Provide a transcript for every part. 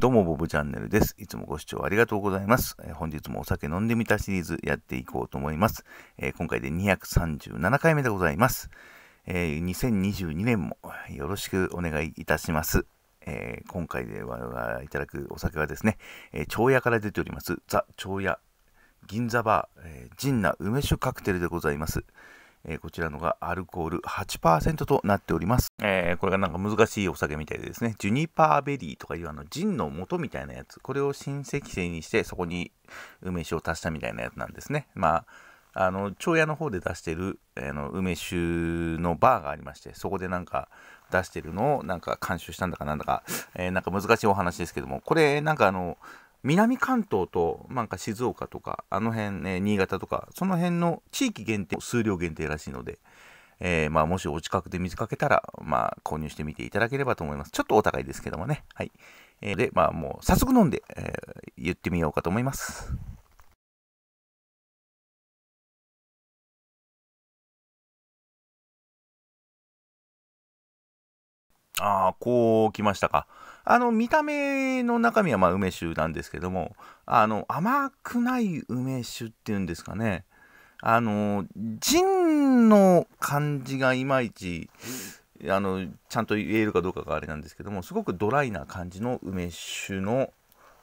どうも、ボブチャンネルです。いつもご視聴ありがとうございます。えー、本日もお酒飲んでみたシリーズやっていこうと思います。えー、今回で237回目でございます、えー。2022年もよろしくお願いいたします。えー、今回でいただくお酒はですね、えー、屋から出ております、ザ・蝶屋銀座バー、えー、ジンナ梅酒カクテルでございます。えー、こちらのがアルコール8%となっております、えー、これがなんか難しいお酒みたいでですねジュニパーベリーとかいうあのジンの元みたいなやつこれを新石製にしてそこに梅酒を足したみたいなやつなんですねまああの町屋の方で出してる、えー、の梅酒のバーがありましてそこでなんか出してるのをなんか監修したんだかなんだか、えー、なんか難しいお話ですけどもこれなんかあの南関東となんか静岡とかあの辺、ね、新潟とかその辺の地域限定数量限定らしいので、えー、まあ、もしお近くで見かけたら、まあ、購入してみていただければと思いますちょっとお高いですけどもねはい、えでまあもう早速飲んで、えー、言ってみようかと思いますああこうきましたかあの、見た目の中身はまあ梅酒なんですけども、あの、甘くない梅酒っていうんですかね。あの、ジンの感じがいまいち、あの、ちゃんと言えるかどうかがあれなんですけども、すごくドライな感じの梅酒の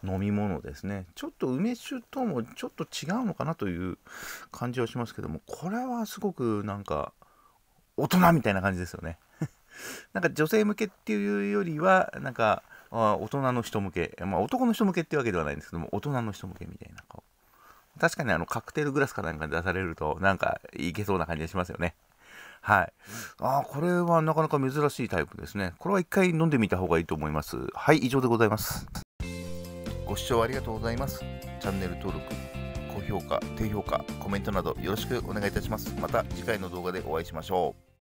飲み物ですね。ちょっと梅酒ともちょっと違うのかなという感じはしますけども、これはすごくなんか、大人みたいな感じですよね。なんか女性向けっていうよりは、なんか、あ大人の人向け、まあ、男の人向けってわけではないんですけども、大人の人向けみたいな顔。確かにあのカクテルグラスかなんか出されると、なんかいけそうな感じがしますよね。はい。ああ、これはなかなか珍しいタイプですね。これは一回飲んでみた方がいいと思います。はい、以上でございます。ご視聴ありがとうございます。チャンネル登録、高評価、低評価、コメントなどよろしくお願いいたします。また次回の動画でお会いしましょう。